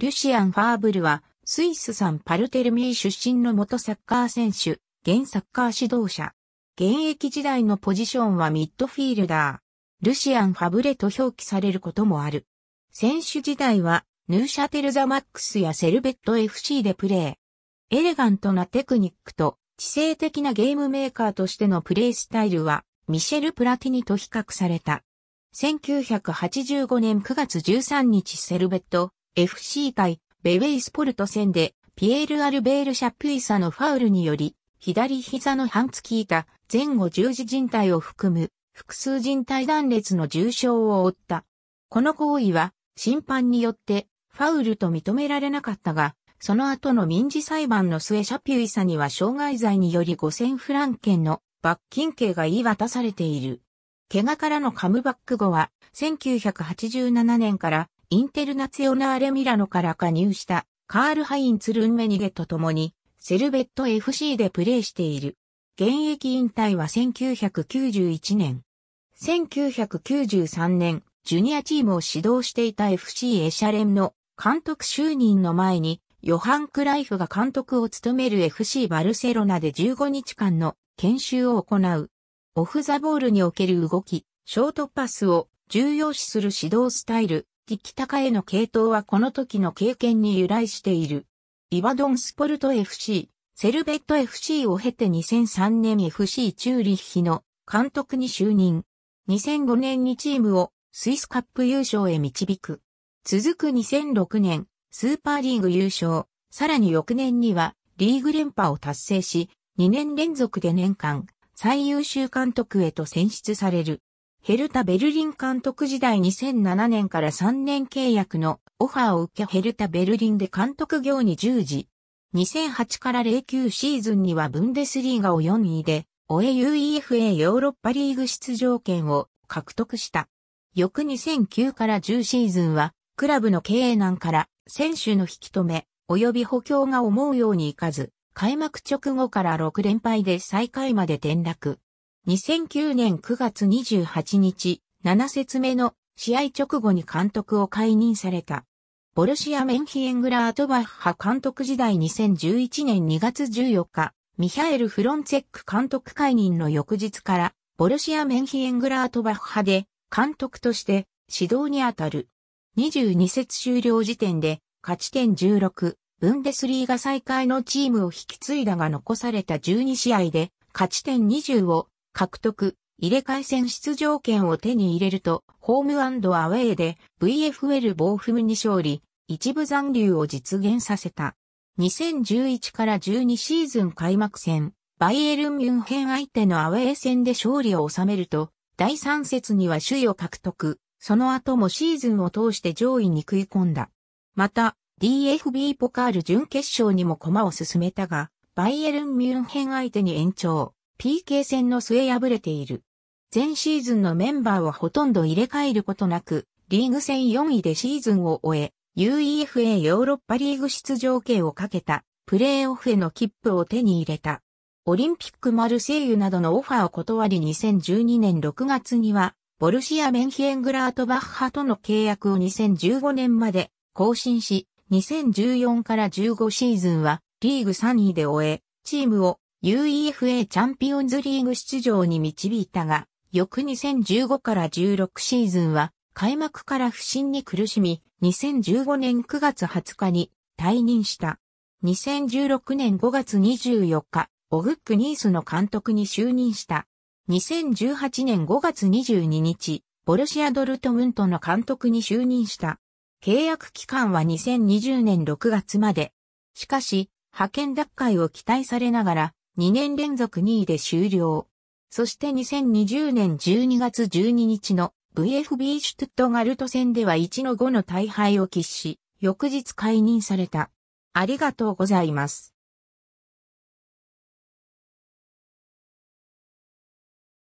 ルシアン・ファーブルは、スイス産パルテルミー出身の元サッカー選手、現サッカー指導者。現役時代のポジションはミッドフィールダー。ルシアン・ファブレと表記されることもある。選手時代は、ヌーシャテル・ザ・マックスやセルベット FC でプレー。エレガントなテクニックと、知性的なゲームメーカーとしてのプレイスタイルは、ミシェル・プラティニと比較された。1985年9月13日セルベット、FC 対ベウェイスポルト戦でピエール・アルベール・シャプイサのファウルにより左膝の半月板前後十字靭帯を含む複数靭帯断裂の重傷を負った。この行為は審判によってファウルと認められなかったが、その後の民事裁判の末シャピュイサには傷害罪により5000フランンの罰金刑が言い渡されている。怪我からのカムバック後は1987年からインテルナツヨナーレミラノから加入したカール・ハインツ・ルンメニゲと共にセルベット FC でプレーしている。現役引退は1991年。1993年、ジュニアチームを指導していた FC エシャレムの監督就任の前に、ヨハン・クライフが監督を務める FC バルセロナで15日間の研修を行う。オフ・ザ・ボールにおける動き、ショートパスを重要視する指導スタイル、敵高への系統はこの時の経験に由来している。イバドンスポルト FC、セルベット FC を経て2003年 FC チューリッヒの監督に就任。2005年にチームをスイスカップ優勝へ導く。続く2006年、スーパーリーグ優勝、さらに翌年にはリーグ連覇を達成し、2年連続で年間最優秀監督へと選出される。ヘルタ・ベルリン監督時代2007年から3年契約のオファーを受けヘルタ・ベルリンで監督業に従事。2008から09シーズンにはブンデスリーガを4位で、オエ UEFA ヨーロッパリーグ出場権を獲得した。翌2009から10シーズンは、クラブの経営難から選手の引き止め、及び補強が思うようにいかず、開幕直後から6連敗で最下位まで転落。2009年9月28日、7節目の試合直後に監督を解任された。ボルシア・メンヒエングラートバッハ監督時代2011年2月14日、ミハエル・フロンツェック監督解任の翌日から、ボルシア・メンヒエングラートバッハで監督として指導にあたる。22節終了時点で勝ち点16、ブンデスリーガ再開のチームを引き継いだが残された12試合で勝ち点20を獲得、入れ替え戦出場権を手に入れると、ホームアウェーで VFL 暴風に勝利、一部残留を実現させた。2011から12シーズン開幕戦、バイエルン・ミュンヘン相手のアウェー戦で勝利を収めると、第3節には首位を獲得、その後もシーズンを通して上位に食い込んだ。また、DFB ポカール準決勝にも駒を進めたが、バイエルン・ミュンヘン相手に延長、PK 戦の末敗れている。前シーズンのメンバーをほとんど入れ替えることなく、リーグ戦4位でシーズンを終え、UEFA ヨーロッパリーグ出場権をかけたプレーオフへの切符を手に入れた。オリンピックマルセイユなどのオファーを断り2012年6月には、ボルシア・メンヒエングラートバッハとの契約を2015年まで更新し、2014から15シーズンはリーグ3位で終え、チームを UEFA チャンピオンズリーグ出場に導いたが、翌2015から16シーズンは開幕から不振に苦しみ、2015年9月20日に退任した。2016年5月24日、オグックニースの監督に就任した。2018年5月22日、ボルシア・ドルトムントの監督に就任した。契約期間は2020年6月まで。しかし、派遣奪回を期待されながら、2年連続2位で終了。そして2020年12月12日の VFB シュトゥットガルト戦では1の5の大敗を喫し、翌日解任された。ありがとうございます。